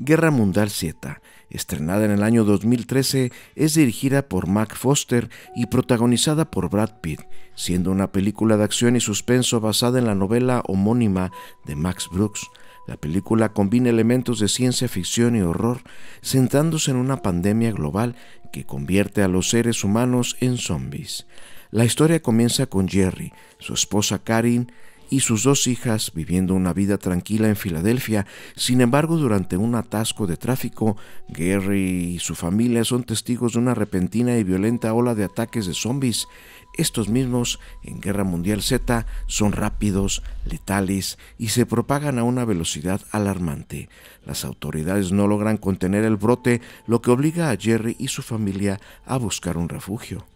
Guerra Mundial Z, estrenada en el año 2013, es dirigida por Mac Foster y protagonizada por Brad Pitt, siendo una película de acción y suspenso basada en la novela homónima de Max Brooks. La película combina elementos de ciencia ficción y horror, centrándose en una pandemia global que convierte a los seres humanos en zombies. La historia comienza con Jerry, su esposa Karin, y sus dos hijas viviendo una vida tranquila en Filadelfia. Sin embargo, durante un atasco de tráfico, Gary y su familia son testigos de una repentina y violenta ola de ataques de zombies. Estos mismos, en Guerra Mundial Z, son rápidos, letales y se propagan a una velocidad alarmante. Las autoridades no logran contener el brote, lo que obliga a Jerry y su familia a buscar un refugio.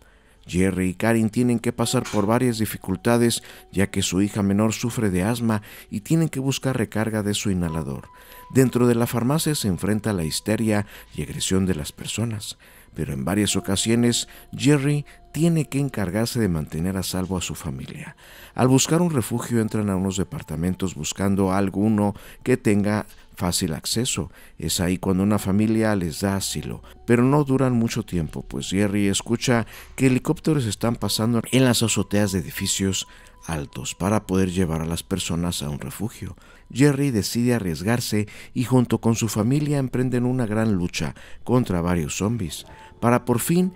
Jerry y Karin tienen que pasar por varias dificultades ya que su hija menor sufre de asma y tienen que buscar recarga de su inhalador. Dentro de la farmacia se enfrenta la histeria y agresión de las personas pero en varias ocasiones Jerry tiene que encargarse de mantener a salvo a su familia. Al buscar un refugio entran a unos departamentos buscando alguno que tenga fácil acceso. Es ahí cuando una familia les da asilo, pero no duran mucho tiempo, pues Jerry escucha que helicópteros están pasando en las azoteas de edificios altos para poder llevar a las personas a un refugio. Jerry decide arriesgarse y junto con su familia emprenden una gran lucha contra varios zombies para por fin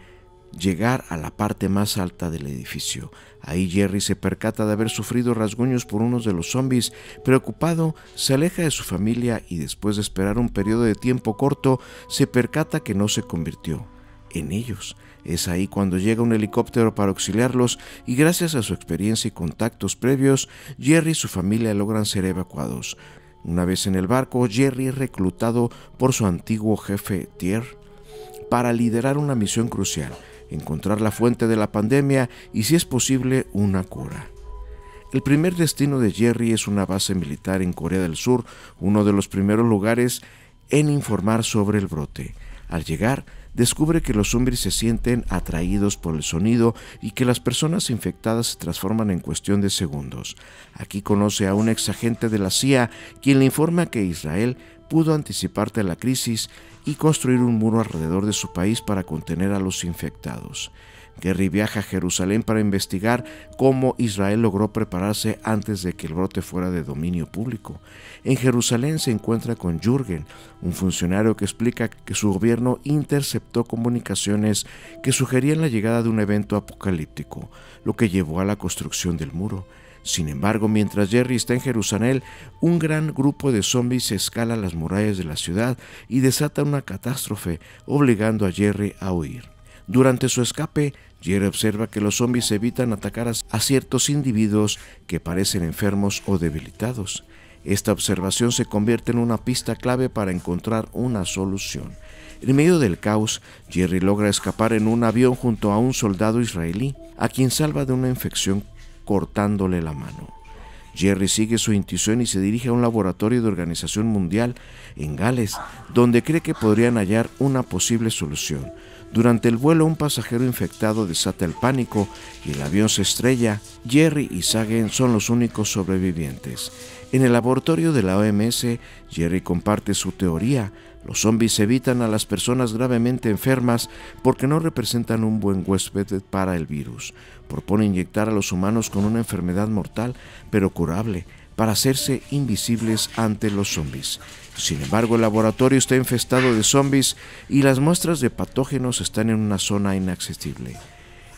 llegar a la parte más alta del edificio. Ahí Jerry se percata de haber sufrido rasguños por unos de los zombis, Preocupado, se aleja de su familia y después de esperar un periodo de tiempo corto, se percata que no se convirtió en ellos. Es ahí cuando llega un helicóptero para auxiliarlos y gracias a su experiencia y contactos previos, Jerry y su familia logran ser evacuados. Una vez en el barco, Jerry es reclutado por su antiguo jefe Tier para liderar una misión crucial, encontrar la fuente de la pandemia y si es posible una cura. El primer destino de Jerry es una base militar en Corea del Sur, uno de los primeros lugares en informar sobre el brote. Al llegar, descubre que los zumbis se sienten atraídos por el sonido y que las personas infectadas se transforman en cuestión de segundos. Aquí conoce a un ex agente de la CIA quien le informa que Israel pudo anticiparte a la crisis y construir un muro alrededor de su país para contener a los infectados. Jerry viaja a Jerusalén para investigar cómo Israel logró prepararse antes de que el brote fuera de dominio público. En Jerusalén se encuentra con Jürgen, un funcionario que explica que su gobierno interceptó comunicaciones que sugerían la llegada de un evento apocalíptico, lo que llevó a la construcción del muro. Sin embargo, mientras Jerry está en Jerusalén, un gran grupo de zombies escala las murallas de la ciudad y desata una catástrofe, obligando a Jerry a huir. Durante su escape, Jerry observa que los zombies evitan atacar a ciertos individuos que parecen enfermos o debilitados. Esta observación se convierte en una pista clave para encontrar una solución. En medio del caos, Jerry logra escapar en un avión junto a un soldado israelí, a quien salva de una infección cortándole la mano. Jerry sigue su intuición y se dirige a un laboratorio de organización mundial en Gales, donde cree que podrían hallar una posible solución. Durante el vuelo un pasajero infectado desata el pánico y el avión se estrella. Jerry y Sagen son los únicos sobrevivientes. En el laboratorio de la OMS, Jerry comparte su teoría. Los zombies evitan a las personas gravemente enfermas porque no representan un buen huésped para el virus. Propone inyectar a los humanos con una enfermedad mortal, pero curable, para hacerse invisibles ante los zombies. Sin embargo, el laboratorio está infestado de zombies y las muestras de patógenos están en una zona inaccesible.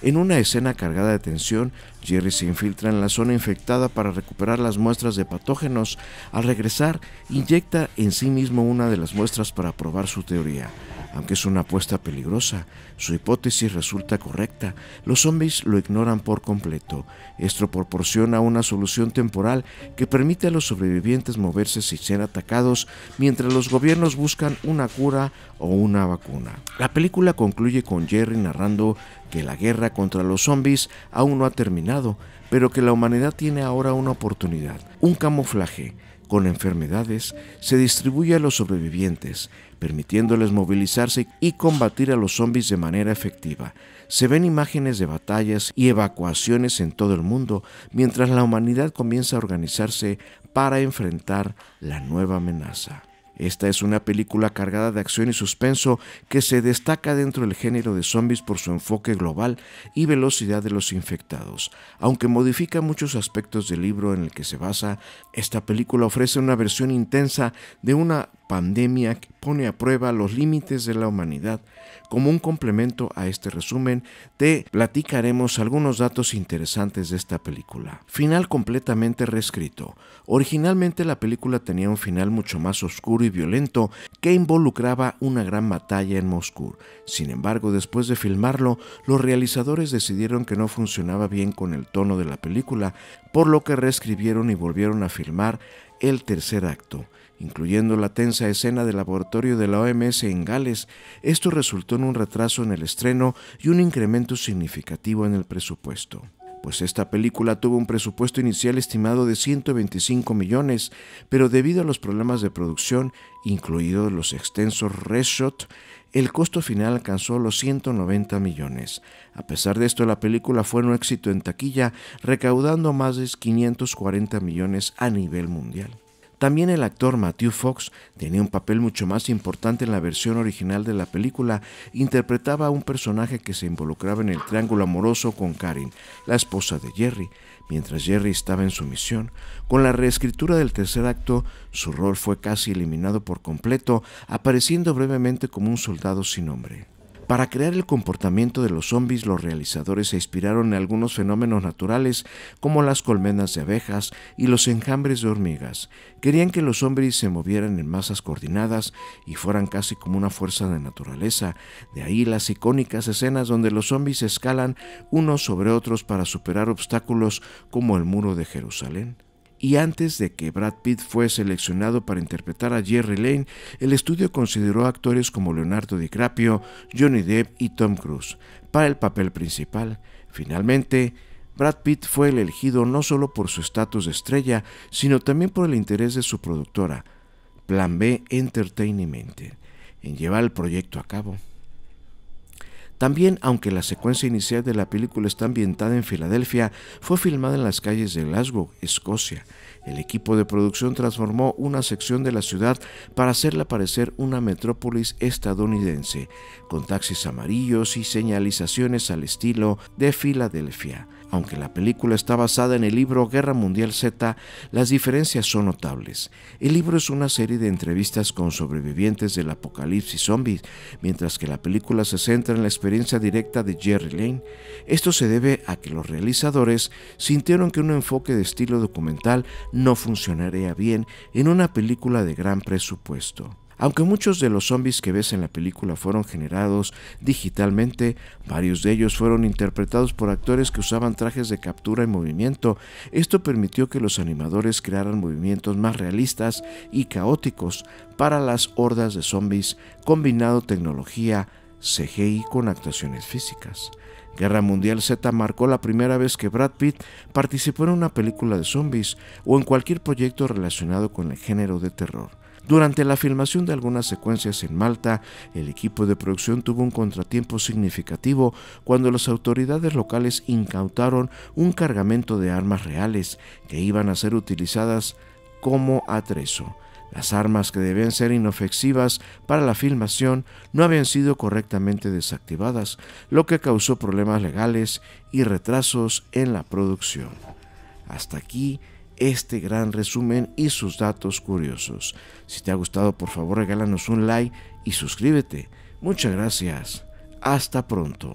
En una escena cargada de tensión, Jerry se infiltra en la zona infectada para recuperar las muestras de patógenos. Al regresar, inyecta en sí mismo una de las muestras para probar su teoría. Aunque es una apuesta peligrosa, su hipótesis resulta correcta. Los zombies lo ignoran por completo. Esto proporciona una solución temporal que permite a los sobrevivientes moverse sin ser atacados mientras los gobiernos buscan una cura o una vacuna. La película concluye con Jerry narrando que la guerra contra los zombies aún no ha terminado, pero que la humanidad tiene ahora una oportunidad, un camuflaje con enfermedades se distribuye a los sobrevivientes, permitiéndoles movilizarse y combatir a los zombies de manera efectiva. Se ven imágenes de batallas y evacuaciones en todo el mundo mientras la humanidad comienza a organizarse para enfrentar la nueva amenaza. Esta es una película cargada de acción y suspenso que se destaca dentro del género de zombies por su enfoque global y velocidad de los infectados. Aunque modifica muchos aspectos del libro en el que se basa, esta película ofrece una versión intensa de una pandemia que pone a prueba los límites de la humanidad. Como un complemento a este resumen, te platicaremos algunos datos interesantes de esta película. Final completamente reescrito. Originalmente la película tenía un final mucho más oscuro y violento que involucraba una gran batalla en Moscú. Sin embargo, después de filmarlo, los realizadores decidieron que no funcionaba bien con el tono de la película, por lo que reescribieron y volvieron a filmar el tercer acto, incluyendo la tensa escena del laboratorio de la OMS en Gales. Esto resultó en un retraso en el estreno y un incremento significativo en el presupuesto pues esta película tuvo un presupuesto inicial estimado de 125 millones, pero debido a los problemas de producción, incluidos los extensos reshots, el costo final alcanzó los 190 millones. A pesar de esto, la película fue un éxito en taquilla, recaudando más de 540 millones a nivel mundial. También el actor Matthew Fox tenía un papel mucho más importante en la versión original de la película, interpretaba a un personaje que se involucraba en el triángulo amoroso con Karen, la esposa de Jerry, mientras Jerry estaba en su misión. Con la reescritura del tercer acto, su rol fue casi eliminado por completo, apareciendo brevemente como un soldado sin nombre. Para crear el comportamiento de los zombis, los realizadores se inspiraron en algunos fenómenos naturales como las colmenas de abejas y los enjambres de hormigas. Querían que los zombies se movieran en masas coordinadas y fueran casi como una fuerza de naturaleza. De ahí las icónicas escenas donde los zombis escalan unos sobre otros para superar obstáculos como el muro de Jerusalén y antes de que Brad Pitt fue seleccionado para interpretar a Jerry Lane, el estudio consideró actores como Leonardo DiCaprio, Johnny Depp y Tom Cruise para el papel principal. Finalmente, Brad Pitt fue el elegido no solo por su estatus de estrella, sino también por el interés de su productora, Plan B Entertainment, en llevar el proyecto a cabo. También, aunque la secuencia inicial de la película está ambientada en Filadelfia, fue filmada en las calles de Glasgow, Escocia. El equipo de producción transformó una sección de la ciudad para hacerla parecer una metrópolis estadounidense, con taxis amarillos y señalizaciones al estilo de Filadelfia. Aunque la película está basada en el libro Guerra Mundial Z, las diferencias son notables. El libro es una serie de entrevistas con sobrevivientes del apocalipsis zombies, mientras que la película se centra en la experiencia directa de Jerry Lane. Esto se debe a que los realizadores sintieron que un enfoque de estilo documental no funcionaría bien en una película de gran presupuesto. Aunque muchos de los zombies que ves en la película fueron generados digitalmente, varios de ellos fueron interpretados por actores que usaban trajes de captura y movimiento. Esto permitió que los animadores crearan movimientos más realistas y caóticos para las hordas de zombies, combinado tecnología CGI con actuaciones físicas. Guerra Mundial Z marcó la primera vez que Brad Pitt participó en una película de zombies o en cualquier proyecto relacionado con el género de terror. Durante la filmación de algunas secuencias en Malta, el equipo de producción tuvo un contratiempo significativo cuando las autoridades locales incautaron un cargamento de armas reales que iban a ser utilizadas como atrezo. Las armas que debían ser inofensivas para la filmación no habían sido correctamente desactivadas, lo que causó problemas legales y retrasos en la producción. Hasta aquí este gran resumen y sus datos curiosos. Si te ha gustado, por favor regálanos un like y suscríbete. Muchas gracias. Hasta pronto.